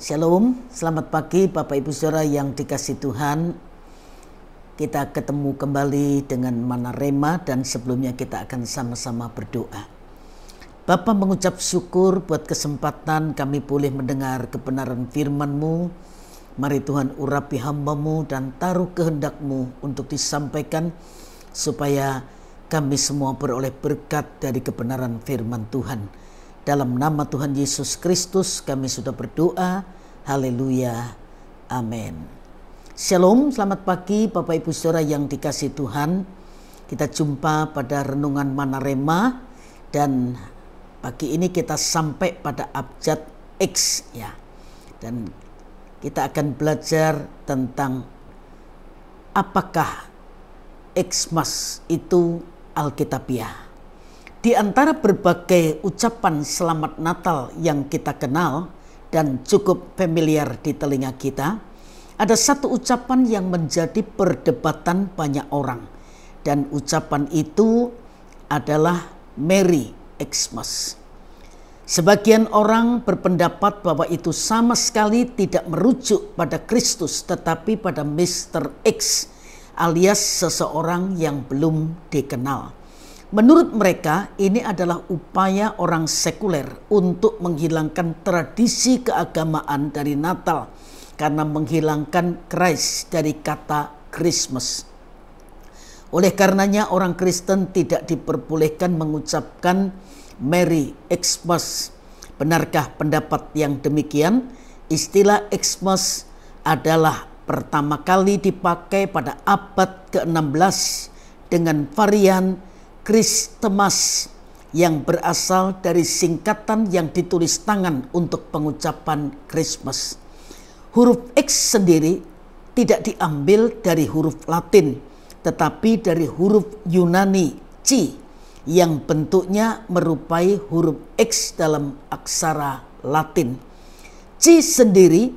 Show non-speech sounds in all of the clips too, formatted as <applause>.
Shalom, selamat pagi Bapak Ibu Saudara yang dikasih Tuhan. Kita ketemu kembali dengan Mana Rema dan sebelumnya kita akan sama-sama berdoa. Bapak mengucap syukur buat kesempatan kami boleh mendengar kebenaran firman-Mu. Mari Tuhan urapi hambamu dan taruh kehendak-Mu untuk disampaikan supaya kami semua beroleh berkat dari kebenaran firman Tuhan. Dalam nama Tuhan Yesus Kristus kami sudah berdoa. Haleluya. Amin. Shalom, selamat pagi Bapak Ibu Saudara yang dikasih Tuhan. Kita jumpa pada renungan Manarema dan pagi ini kita sampai pada abjad X ya. Dan kita akan belajar tentang apakah Xmas itu Alkitabiah. Di antara berbagai ucapan selamat Natal yang kita kenal dan cukup familiar di telinga kita, ada satu ucapan yang menjadi perdebatan banyak orang. Dan ucapan itu adalah Merry Xmas. Sebagian orang berpendapat bahwa itu sama sekali tidak merujuk pada Kristus tetapi pada Mr. X alias seseorang yang belum dikenal. Menurut mereka, ini adalah upaya orang sekuler untuk menghilangkan tradisi keagamaan dari Natal karena menghilangkan Christ dari kata Christmas. Oleh karenanya, orang Kristen tidak diperbolehkan mengucapkan Merry Xmas. Benarkah pendapat yang demikian? Istilah Xmas adalah pertama kali dipakai pada abad ke-16 dengan varian Kristemas yang berasal dari singkatan yang ditulis tangan untuk pengucapan Christmas. Huruf X sendiri tidak diambil dari huruf Latin, tetapi dari huruf Yunani C yang bentuknya merupai huruf X dalam aksara Latin. C sendiri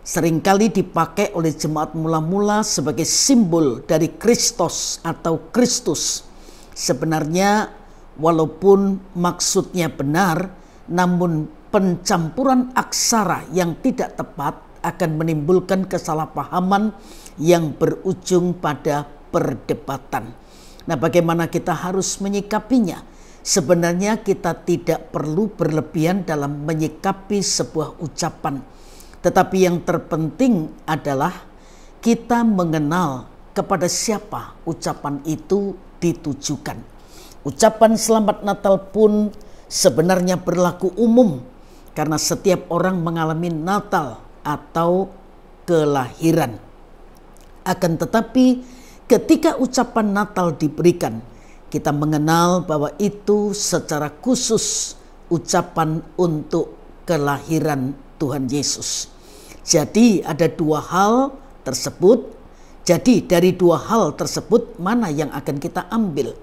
seringkali dipakai oleh jemaat mula-mula sebagai simbol dari Kristus atau Kristus Sebenarnya walaupun maksudnya benar, namun pencampuran aksara yang tidak tepat akan menimbulkan kesalahpahaman yang berujung pada perdebatan. Nah, bagaimana kita harus menyikapinya? Sebenarnya kita tidak perlu berlebihan dalam menyikapi sebuah ucapan. Tetapi yang terpenting adalah kita mengenal kepada siapa ucapan itu ditujukan. Ucapan selamat Natal pun sebenarnya berlaku umum karena setiap orang mengalami Natal atau kelahiran. Akan tetapi, ketika ucapan Natal diberikan, kita mengenal bahwa itu secara khusus ucapan untuk kelahiran Tuhan Yesus. Jadi, ada dua hal tersebut jadi dari dua hal tersebut mana yang akan kita ambil?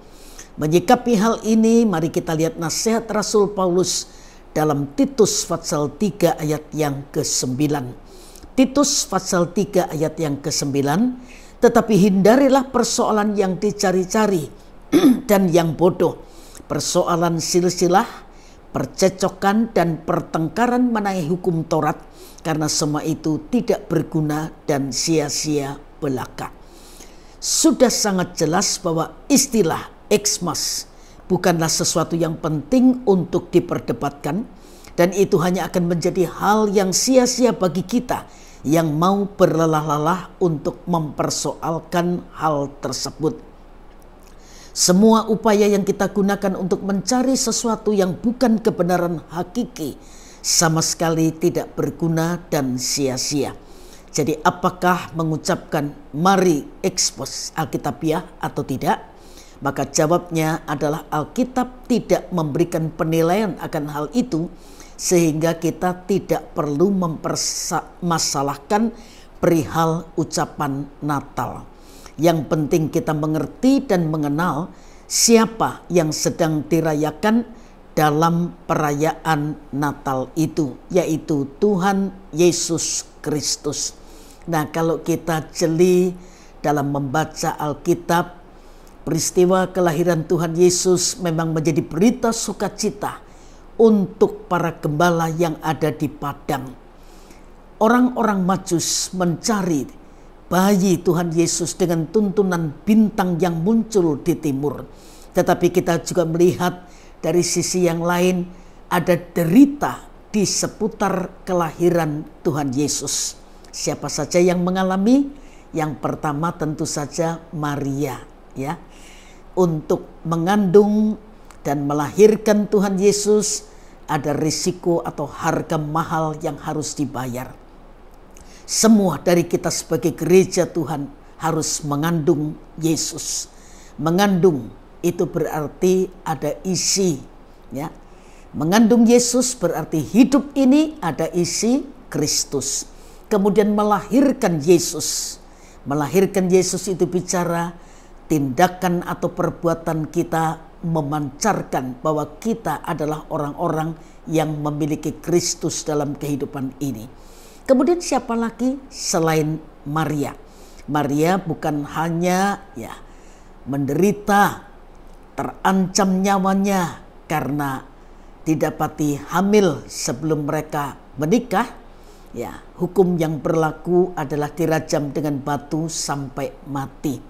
Menyikapi hal ini mari kita lihat nasihat Rasul Paulus dalam Titus pasal 3 ayat yang ke-9. Titus pasal 3 ayat yang ke-9, tetapi hindarilah persoalan yang dicari-cari <clears throat> dan yang bodoh, persoalan silsilah, percecokan dan pertengkaran menaik hukum Taurat karena semua itu tidak berguna dan sia-sia belaka. Sudah sangat jelas bahwa istilah eksmas bukanlah sesuatu yang penting untuk diperdebatkan dan itu hanya akan menjadi hal yang sia-sia bagi kita yang mau berlelah-lelah untuk mempersoalkan hal tersebut. Semua upaya yang kita gunakan untuk mencari sesuatu yang bukan kebenaran hakiki sama sekali tidak berguna dan sia-sia. Jadi apakah mengucapkan mari ekspos Alkitabiah ya, atau tidak? Maka jawabnya adalah Alkitab tidak memberikan penilaian akan hal itu sehingga kita tidak perlu mempermasalahkan perihal ucapan Natal. Yang penting kita mengerti dan mengenal siapa yang sedang dirayakan dalam perayaan Natal itu, yaitu Tuhan Yesus Kristus. Nah, kalau kita jeli dalam membaca Alkitab, peristiwa kelahiran Tuhan Yesus memang menjadi berita sukacita untuk para gembala yang ada di padang. Orang-orang Majus mencari bayi Tuhan Yesus dengan tuntunan bintang yang muncul di timur. Tetapi kita juga melihat dari sisi yang lain ada derita di seputar kelahiran Tuhan Yesus Siapa saja yang mengalami? Yang pertama tentu saja Maria ya. Untuk mengandung dan melahirkan Tuhan Yesus ada risiko atau harga mahal yang harus dibayar. Semua dari kita sebagai gereja Tuhan harus mengandung Yesus. Mengandung itu berarti ada isi ya. Mengandung Yesus berarti hidup ini ada isi Kristus kemudian melahirkan Yesus. Melahirkan Yesus itu bicara tindakan atau perbuatan kita memancarkan bahwa kita adalah orang-orang yang memiliki Kristus dalam kehidupan ini. Kemudian siapa lagi selain Maria? Maria bukan hanya ya menderita terancam nyawanya karena didapati hamil sebelum mereka menikah Ya, hukum yang berlaku adalah dirajam dengan batu sampai mati.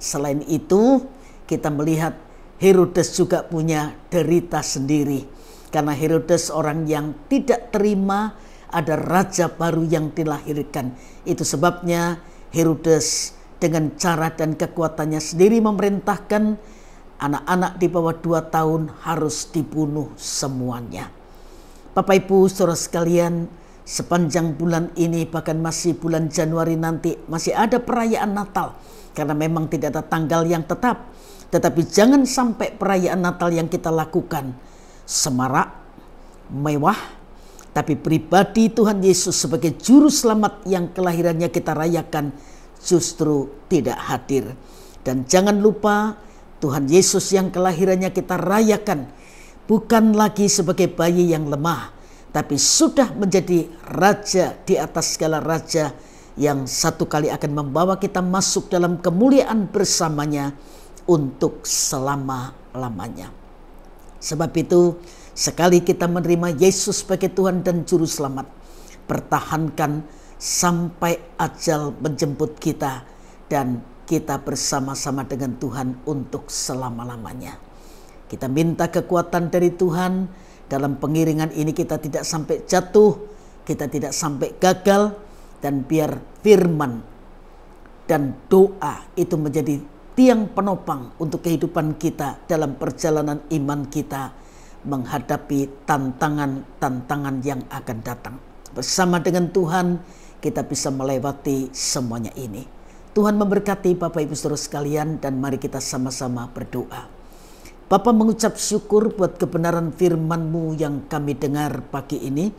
Selain itu, kita melihat Herodes juga punya derita sendiri. Karena Herodes orang yang tidak terima ada raja baru yang dilahirkan. Itu sebabnya Herodes dengan cara dan kekuatannya sendiri memerintahkan anak-anak di bawah dua tahun harus dibunuh semuanya. Bapak Ibu, saudara sekalian, sepanjang bulan ini bahkan masih bulan Januari nanti masih ada perayaan Natal karena memang tidak ada tanggal yang tetap tetapi jangan sampai perayaan Natal yang kita lakukan semarak mewah tapi pribadi Tuhan Yesus sebagai juru selamat yang kelahirannya kita rayakan justru tidak hadir dan jangan lupa Tuhan Yesus yang kelahirannya kita rayakan bukan lagi sebagai bayi yang lemah tapi sudah menjadi raja di atas segala raja yang satu kali akan membawa kita masuk dalam kemuliaan bersamanya untuk selama-lamanya. Sebab itu, sekali kita menerima Yesus sebagai Tuhan dan Juru Selamat, pertahankan sampai ajal menjemput kita dan kita bersama-sama dengan Tuhan untuk selama-lamanya. Kita minta kekuatan dari Tuhan, dalam pengiringan ini kita tidak sampai jatuh, kita tidak sampai gagal, dan biar firman dan doa itu menjadi tiang penopang untuk kehidupan kita dalam perjalanan iman kita menghadapi tantangan-tantangan yang akan datang. Bersama dengan Tuhan, kita bisa melewati semuanya ini. Tuhan memberkati Bapak Ibu Saudara sekalian dan mari kita sama-sama berdoa. Bapa mengucap syukur buat kebenaran firman-Mu yang kami dengar pagi ini.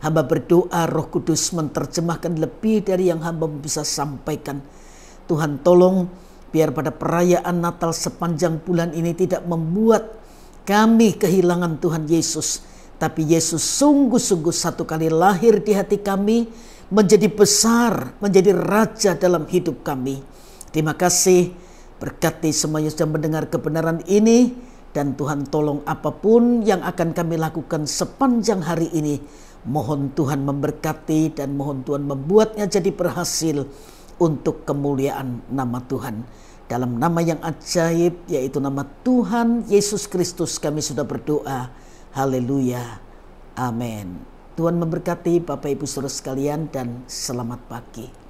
Hamba berdoa Roh Kudus menerjemahkan lebih dari yang hamba bisa sampaikan. Tuhan tolong biar pada perayaan Natal sepanjang bulan ini tidak membuat kami kehilangan Tuhan Yesus. Tapi Yesus sungguh-sungguh satu kali lahir di hati kami, menjadi besar, menjadi raja dalam hidup kami. Terima kasih. Berkati semuanya sudah mendengar kebenaran ini dan Tuhan tolong apapun yang akan kami lakukan sepanjang hari ini. Mohon Tuhan memberkati dan mohon Tuhan membuatnya jadi berhasil untuk kemuliaan nama Tuhan. Dalam nama yang ajaib yaitu nama Tuhan Yesus Kristus kami sudah berdoa. Haleluya. Amin. Tuhan memberkati Bapak Ibu Saudara sekalian dan selamat pagi.